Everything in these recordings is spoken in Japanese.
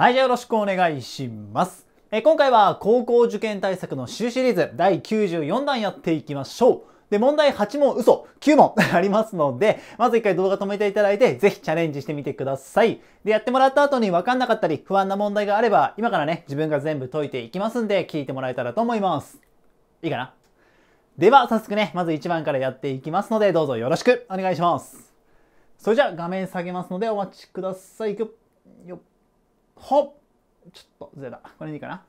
はい、じゃあよろしくお願いします。え今回は高校受験対策の終シリーズ第94弾やっていきましょう。で、問題8問嘘、9問 ありますので、まず1回動画止めていただいて、ぜひチャレンジしてみてください。で、やってもらった後に分かんなかったり、不安な問題があれば、今からね、自分が全部解いていきますんで、聞いてもらえたらと思います。いいかなでは、早速ね、まず1番からやっていきますので、どうぞよろしくお願いします。それじゃあ、画面下げますので、お待ちください。いくよっ。ほっちょっとずれた。これでいいかな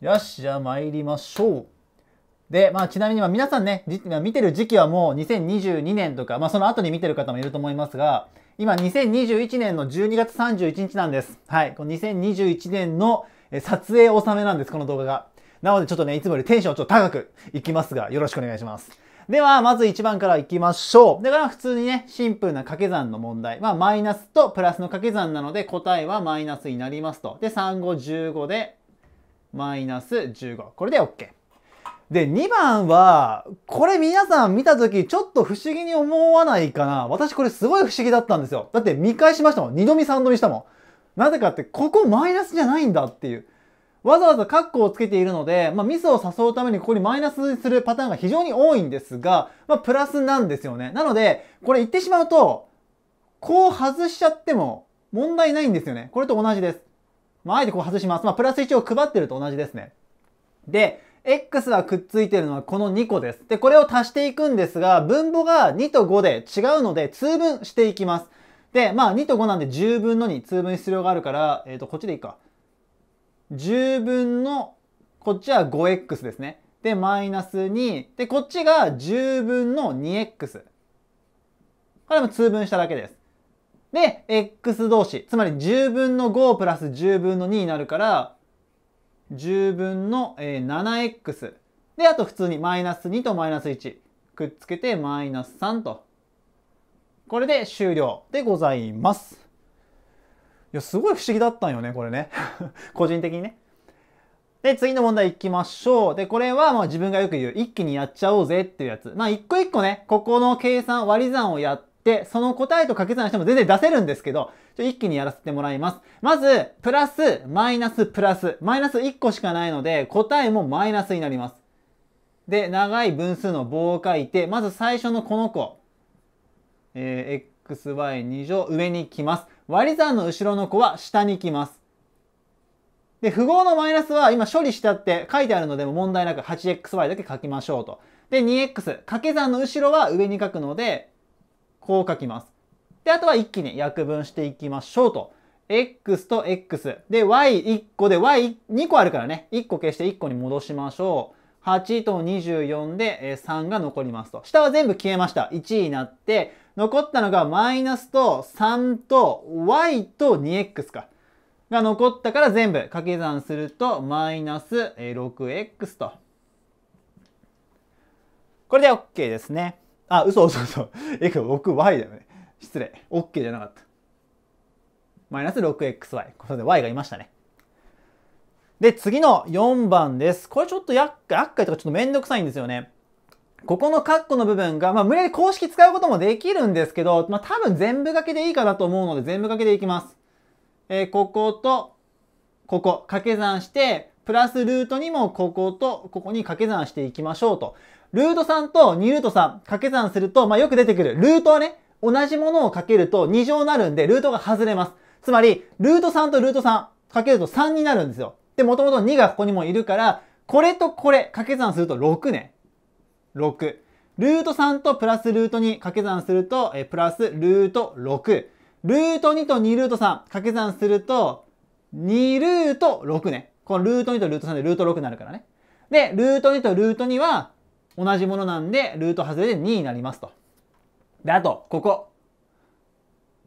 よし、じゃあ参りましょう。で、まあちなみにま皆さんね、見てる時期はもう2022年とか、まあその後に見てる方もいると思いますが、今2021年の12月31日なんです。はい、この2021年の撮影納めなんです、この動画が。なのでちょっとね、いつもよりテンションちょっと高くいきますが、よろしくお願いします。では、まず1番からいきましょう。だから普通にね、シンプルな掛け算の問題。まあ、マイナスとプラスの掛け算なので、答えはマイナスになりますと。で、35、15で、マイナス15。これで OK。で、2番は、これ皆さん見たとき、ちょっと不思議に思わないかな。私これすごい不思議だったんですよ。だって見返しましたもん。2度見3度見したもん。なぜかって、ここマイナスじゃないんだっていう。わざわざ括弧をつけているので、まあ、ミスを誘うためにここにマイナスするパターンが非常に多いんですが、まあ、プラスなんですよね。なので、これ言ってしまうと、こう外しちゃっても問題ないんですよね。これと同じです。まあ、あえてこう外します。まあ、プラス1を配ってると同じですね。で、X がくっついてるのはこの2個です。で、これを足していくんですが、分母が2と5で違うので、通分していきます。で、まあ、2と5なんで10分の2通分必要があるから、えっ、ー、と、こっちでいいか。10分の、こっちは 5x ですね。で、マイナス2。で、こっちが10分の 2x。これも通分しただけです。で、x 同士。つまり10分の5プラス10分の2になるから、10分の 7x。で、あと普通にマイナス2とマイナス1。くっつけてマイナス3と。これで終了でございます。いや、すごい不思議だったんよね、これね。個人的にね。で、次の問題行きましょう。で、これはまあ自分がよく言う、一気にやっちゃおうぜっていうやつ。まあ一個一個ね、ここの計算、割り算をやって、その答えと掛け算しても全然出せるんですけど、ちょ一気にやらせてもらいます。まず、プラス、マイナス、プラス。マイナス1個しかないので、答えもマイナスになります。で、長い分数の棒を書いて、まず最初のこの子。えー、xy2 乗上に来ます。割り算の後ろの子は下に来ます。で、符号のマイナスは今処理したって書いてあるのでも問題なく 8xy だけ書きましょうと。で、2x、掛け算の後ろは上に書くので、こう書きます。で、あとは一気に約分していきましょうと。x と x。で、y1 個で y2 個あるからね。1個消して1個に戻しましょう。8と24で3が残りますと。下は全部消えました。1になって、残ったのがマイナスと3と y と 2x か。が残ったから全部掛け算するとマイナス 6x と。これで OK ですね。あ、嘘嘘嘘。え、6 y だよね。失礼。OK じゃなかった。マイナス 6xy。これで y がいましたね。で、次の4番です。これちょっと厄介、厄介とかちょっとめんどくさいんですよね。ここのカッコの部分が、まあ、無理やり公式使うこともできるんですけど、まあ、多分全部掛けでいいかなと思うので、全部掛けでいきます。えー、ここと、ここ、掛け算して、プラスルート2もこことここに掛け算していきましょうと。ルート3と2ルート3掛け算すると、まあ、よく出てくる。ルートはね、同じものをかけると2乗になるんで、ルートが外れます。つまり、ルート3とルート3かけると3になるんですよ。で、もともと2がここにもいるから、これとこれ掛け算すると6ね。6。ルート3とプラスルート2掛け算すると、えプラスルート6。ルート2と2ルート3掛け算すると、2ルート6ね。このルート2とルート3でルート6になるからね。で、ルート2とルート2は同じものなんで、ルート外れで2になりますと。で、あと、ここ。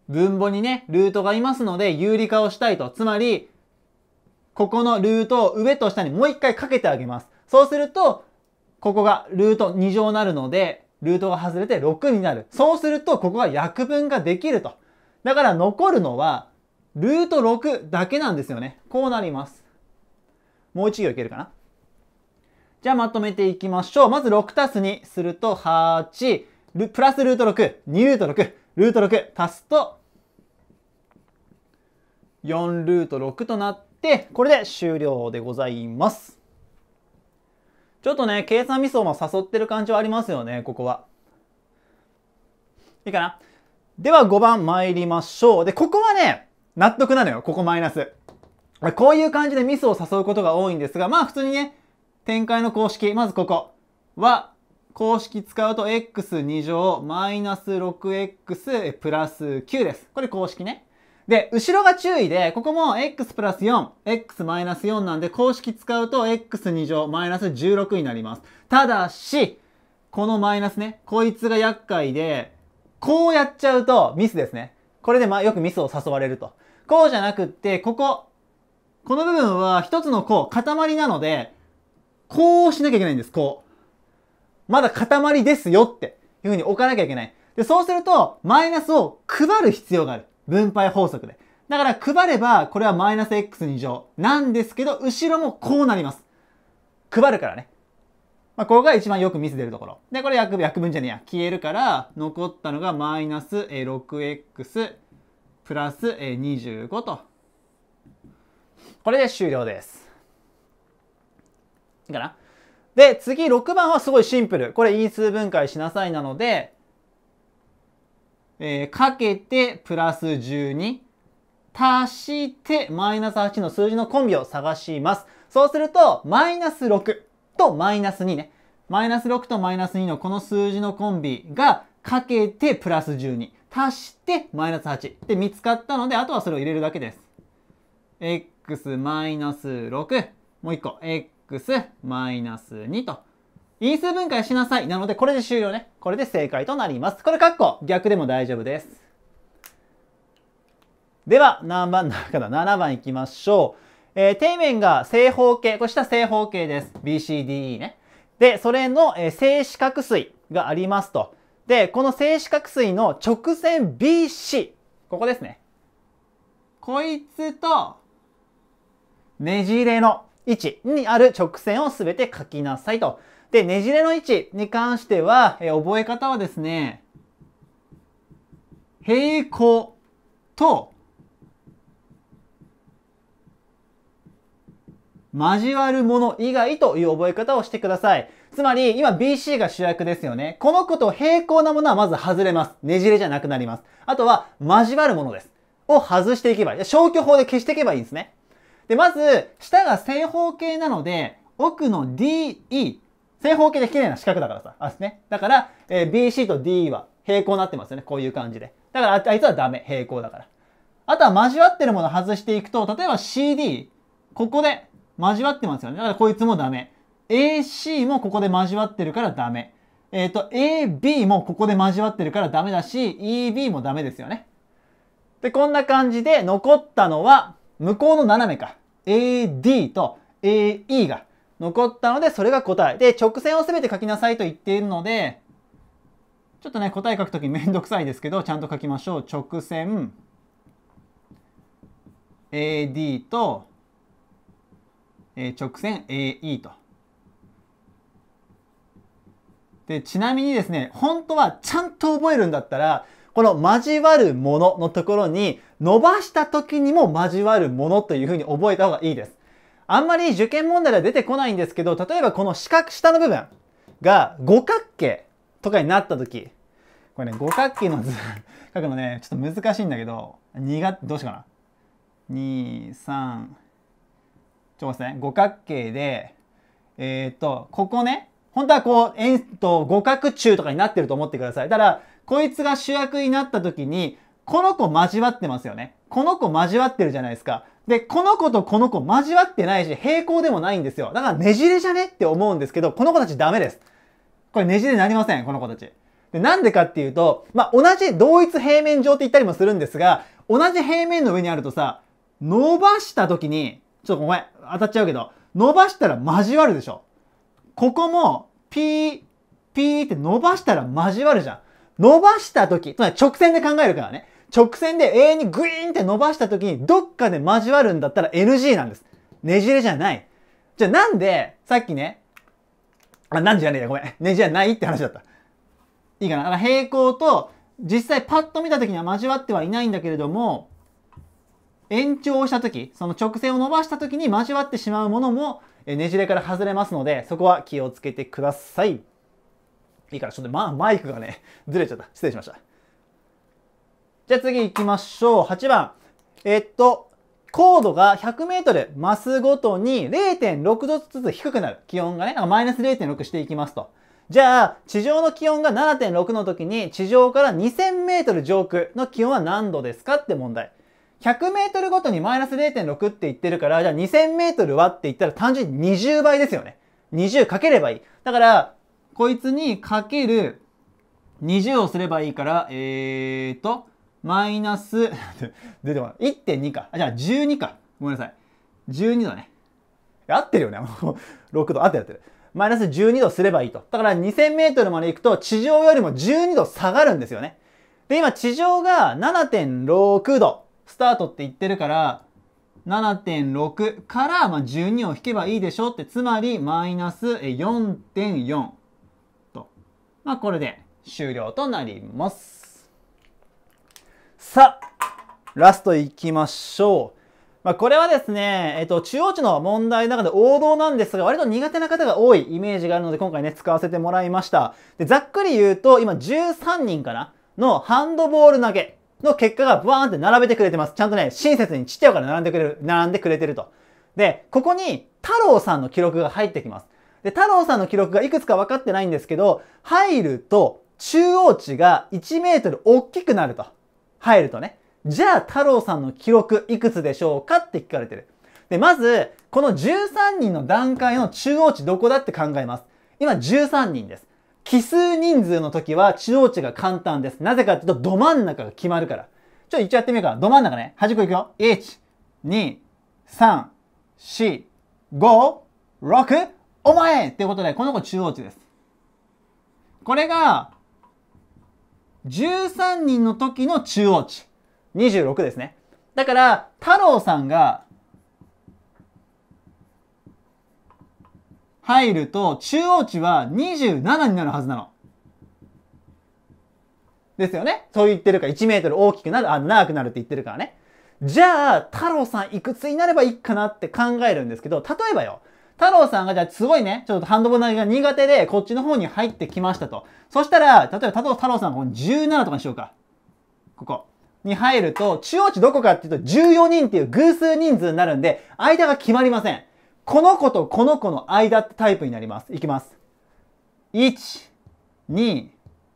分母にね、ルートがいますので、有理化をしたいと。つまり、ここのルートを上と下にもう一回かけてあげます。そうすると、ここがルート2乗になるので、ルートが外れて6になる。そうすると、ここが約分ができると。だから残るのは、ルート6だけなんですよね。こうなります。もう一行いけるかなじゃあまとめていきましょう。まず6たす2すると8、プラスルート6、2ルート6、ルート6足すと4ルート6となって、で、これで終了でございます。ちょっとね、計算ミスを誘ってる感じはありますよね、ここは。いいかなでは5番参りましょう。で、ここはね、納得なのよ、ここマイナス。こういう感じでミスを誘うことが多いんですが、まあ普通にね、展開の公式、まずここは、公式使うと x2 乗マイナス 6x プラス9です。これ公式ね。で、後ろが注意で、ここも x プラス4、x マイナス4なんで、公式使うと x2 乗マイナス16になります。ただし、このマイナスね、こいつが厄介で、こうやっちゃうとミスですね。これでまあよくミスを誘われると。こうじゃなくって、ここ、この部分は一つのこう、塊なので、こうしなきゃいけないんです、こう。まだ塊ですよっていうふうに置かなきゃいけない。で、そうすると、マイナスを配る必要がある。分配法則で。だから配れば、これはマイナス x2 乗なんですけど、後ろもこうなります。配るからね。まあ、ここが一番よくミス出るところ。で、これ約分、約分じゃねえや。消えるから、残ったのがマイナス 6x プラス25と。これで終了です。いいかなで、次6番はすごいシンプル。これ因数分解しなさいなので、えー、かけてプラス12足してマイナス8の数字のコンビを探します。そうすると、マイナス6とマイナス2ね。マイナス6とマイナス2のこの数字のコンビがかけてプラス12足してマイナス8で見つかったので、あとはそれを入れるだけです。x マイナス6もう一個 x マイナス2と因数分解しなさい。なので、これで終了ね。これで正解となります。これ、括弧逆でも大丈夫です。では、何番だから ?7 番いきましょう。えー、底面が正方形。こうした正方形です。BCDE ね。で、それの、えー、正四角錐がありますと。で、この正四角錐の直線 BC。ここですね。こいつと、ねじれの位置にある直線を全て書きなさいと。で、ねじれの位置に関しては、え覚え方はですね、平行と交わるもの以外という覚え方をしてください。つまり、今 BC が主役ですよね。この子と平行なものはまず外れます。ねじれじゃなくなります。あとは、交わるものです。を外していけばいい。消去法で消していけばいいんですね。で、まず、下が正方形なので、奥の DE 正方形で綺麗な四角だからさ。あですね。だから、えー、BC と DE は平行になってますよね。こういう感じで。だからあいつはダメ。平行だから。あとは交わってるもの外していくと、例えば CD、ここで交わってますよね。だからこいつもダメ。AC もここで交わってるからダメ。えっ、ー、と、AB もここで交わってるからダメだし、EB もダメですよね。で、こんな感じで残ったのは、向こうの斜めか。AD と AE が残ったので、それが答え。で、直線を全て書きなさいと言っているので、ちょっとね、答え書くときめんどくさいですけど、ちゃんと書きましょう。直線 AD と、え直線 AE と。で、ちなみにですね、本当はちゃんと覚えるんだったら、この交わるもののところに伸ばした時にも交わるものというふうに覚えた方がいいです。あんまり受験問題では出てこないんですけど、例えばこの四角下の部分が五角形とかになった時、これね、五角形の図書くのね、ちょっと難しいんだけど、が、どうしようかな。2、3、ちょっと待ってね、五角形で、えー、っと、ここね、本当はこう、円と五角柱とかになってると思ってください。ただ、こいつが主役になった時に、この子交わってますよね。この子交わってるじゃないですか。で、この子とこの子交わってないし、平行でもないんですよ。だからねじれじゃねって思うんですけど、この子たちダメです。これねじれなりません、この子たち。で、なんでかっていうと、まあ、同じ同一平面上って言ったりもするんですが、同じ平面の上にあるとさ、伸ばした時に、ちょっとごめん、当たっちゃうけど、伸ばしたら交わるでしょ。ここも、ピー、ピーって伸ばしたら交わるじゃん。伸ばした時、つまり直線で考えるからね。直線で永遠にグイーンって伸ばした時にどっかで交わるんだったら NG なんです。ねじれじゃない。じゃあなんで、さっきね、あ、なんじゃねえや、ごめん。ねじれないって話だった。いいかな。平行と実際パッと見た時には交わってはいないんだけれども、延長した時、その直線を伸ばした時に交わってしまうものもねじれから外れますので、そこは気をつけてください。いいから、ちょっとまあマイクがね、ずれちゃった。失礼しました。じゃあ次行きましょう。8番。えっと、高度が 100m 増すごとに0.6度ずつ低くなる。気温がね、マイナス0.6していきますと。じゃあ、地上の気温が7.6の時に、地上から2 0 0 0メートル上空の気温は何度ですかって問題。100m ごとにマイナス0.6って言ってるから、じゃあ 2000m はって言ったら単純に20倍ですよね。20かければいい。だから、こいつにかける20をすればいいから、えーと、マイナス、出てこない。1.2か。あ、じゃあ12か。ごめんなさい。12度ね。合ってるよね。6 度。合ってる合ってる。マイナス12度すればいいと。だから2000メートルまで行くと地上よりも12度下がるんですよね。で、今地上が7.6度スタートって言ってるから、7.6から、まあ、12を引けばいいでしょって、つまりマイナス4.4と。まあ、これで終了となります。さあ、ラストいきましょう。まあ、これはですね、えっと、中央値の問題の中で王道なんですが、割と苦手な方が多いイメージがあるので、今回ね、使わせてもらいました。で、ざっくり言うと、今13人かなのハンドボール投げの結果がバーンって並べてくれてます。ちゃんとね、親切にちっちゃいから並んでくれる、並んでくれてると。で、ここに太郎さんの記録が入ってきます。で、太郎さんの記録がいくつか分かってないんですけど、入ると中央値が1メートル大きくなると。入るとね、じゃあ太郎さんの記録いくつでしょうかって聞かれてる。で、まず、この13人の段階の中央値どこだって考えます。今13人です。奇数人数の時は中央値が簡単です。なぜかっていうと、ど真ん中が決まるから。ちょっと一応やってみようか。ど真ん中ね。端っこいくよ。1、2、3、4、5、6、お前ってことで、この子中央値です。これが、13人の時の中央値26ですねだから太郎さんが入ると中央値は27になるはずなの。ですよねそう言ってるから1 m 大きくなるあ長くなるって言ってるからね。じゃあ太郎さんいくつになればいいかなって考えるんですけど例えばよ太郎さんがじゃあすごいね、ちょっとハンドボールが苦手で、こっちの方に入ってきましたと。そしたら、例えば太郎太郎さんがこの17とかにしようか。ここ。に入ると、中央値どこかっていうと14人っていう偶数人数になるんで、間が決まりません。この子とこの子の間ってタイプになります。いきます。1、2、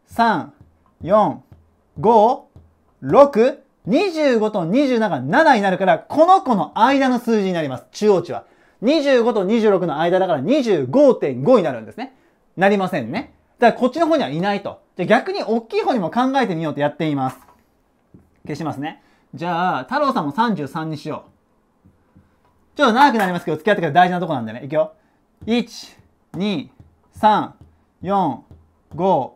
3、4、5、6、25と27が7になるから、この子の間の数字になります。中央値は。25と26の間だから25.5になるんですね。なりませんね。だからこっちの方にはいないと。じゃ逆に大きい方にも考えてみようとやってみます。消しますね。じゃあ、太郎さんも33にしよう。ちょっと長くなりますけど、付き合ってから大事なとこなんでね。いくよ。1、2、3、4、5、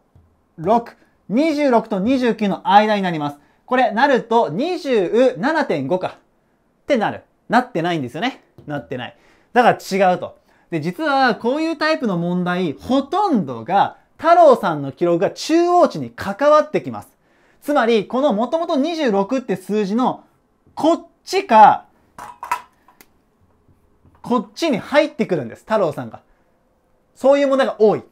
6。26と29の間になります。これ、なると27.5か。ってなる。なってないんですよね。なってない。だから違うと。で、実はこういうタイプの問題、ほとんどが太郎さんの記録が中央値に関わってきます。つまり、このもともと26って数字のこっちか、こっちに入ってくるんです。太郎さんが。そういう問題が多い。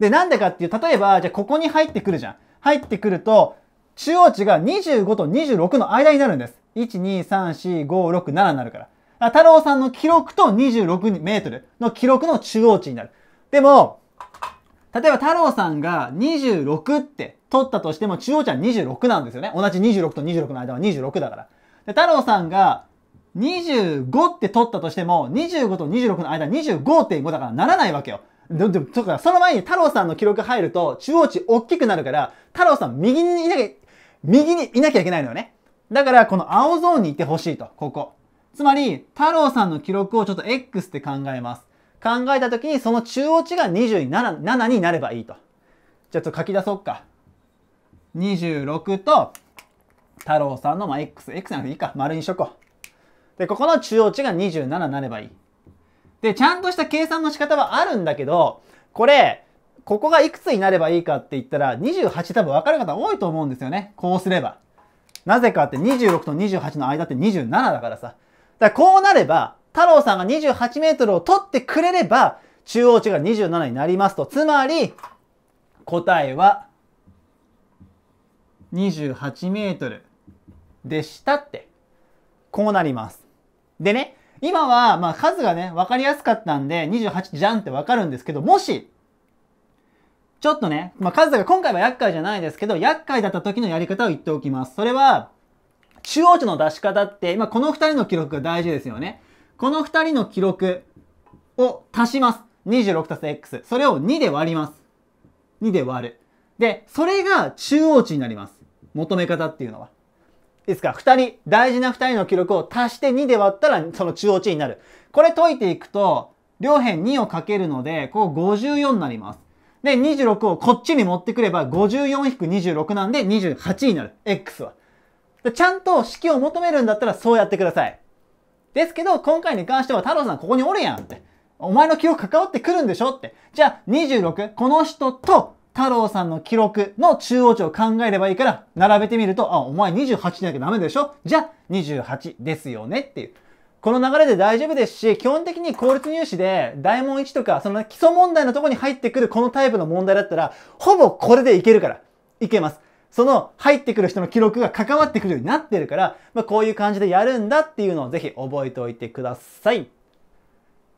で、なんでかっていう、例えば、じゃあここに入ってくるじゃん。入ってくると、中央値が25と26の間になるんです。1、2、3、4、5、6、7になるから。太郎さんの記録と26メートルの記録の中央値になる。でも、例えば太郎さんが26って取ったとしても中央値は26なんですよね。同じ26と26の間は26だから。で、太郎さんが25って取ったとしても25と26の間25.5だからならないわけよ。でも、とか、その前に太郎さんの記録入ると中央値大きくなるから、太郎さん右にいなきゃ、右にいなきゃいけないのよね。だから、この青ゾーンにいてほしいと、ここ。つまり、太郎さんの記録をちょっと X って考えます。考えたときに、その中央値が27 7になればいいと。じゃあちょっと書き出そうか。26と、太郎さんのまあ X。X なんていいか。丸にしとこう。で、ここの中央値が27になればいい。で、ちゃんとした計算の仕方はあるんだけど、これ、ここがいくつになればいいかって言ったら、28多分分かる方多いと思うんですよね。こうすれば。なぜかって26と28の間って27だからさ。だこうなれば、太郎さんが28メートルを取ってくれれば、中央値が27になりますと。つまり、答えは、28メートルでしたって、こうなります。でね、今は、まあ数がね、分かりやすかったんで、28じゃんってわかるんですけど、もし、ちょっとね、まあ数が今回は厄介じゃないですけど、厄介だった時のやり方を言っておきます。それは、中央値の出し方って、今この二人の記録が大事ですよね。この二人の記録を足します。26たす x。それを2で割ります。2で割る。で、それが中央値になります。求め方っていうのは。いいですか二人、大事な二人の記録を足して2で割ったらその中央値になる。これ解いていくと、両辺2をかけるので、ここ54になります。で、26をこっちに持ってくれば、54-26なんで28になる。x は。ちゃんと式を求めるんだったらそうやってください。ですけど、今回に関しては太郎さんここにおるやんって。お前の記憶関わってくるんでしょって。じゃあ26、この人と太郎さんの記録の中央値を考えればいいから、並べてみると、あ、お前28なきゃダメでしょじゃあ28ですよねっていう。この流れで大丈夫ですし、基本的に公立入試で大問1とか、その基礎問題のとこに入ってくるこのタイプの問題だったら、ほぼこれでいけるから。いけます。その入ってくる人の記録が関わってくるようになってるから、まあ、こういう感じでやるんだっていうのをぜひ覚えておいてください。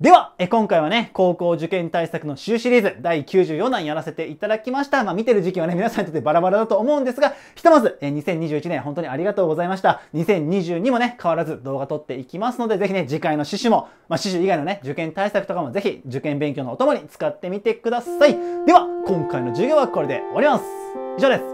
では、え今回はね、高校受験対策の週シリーズ第94弾やらせていただきました。まあ見てる時期はね、皆さんにとってバラバラだと思うんですが、ひとまず、え2021年本当にありがとうございました。2022もね、変わらず動画撮っていきますので、ぜひね、次回の趣旨も、まあ趣旨以外のね、受験対策とかもぜひ受験勉強のお供に使ってみてください。では、今回の授業はこれで終わります。以上です。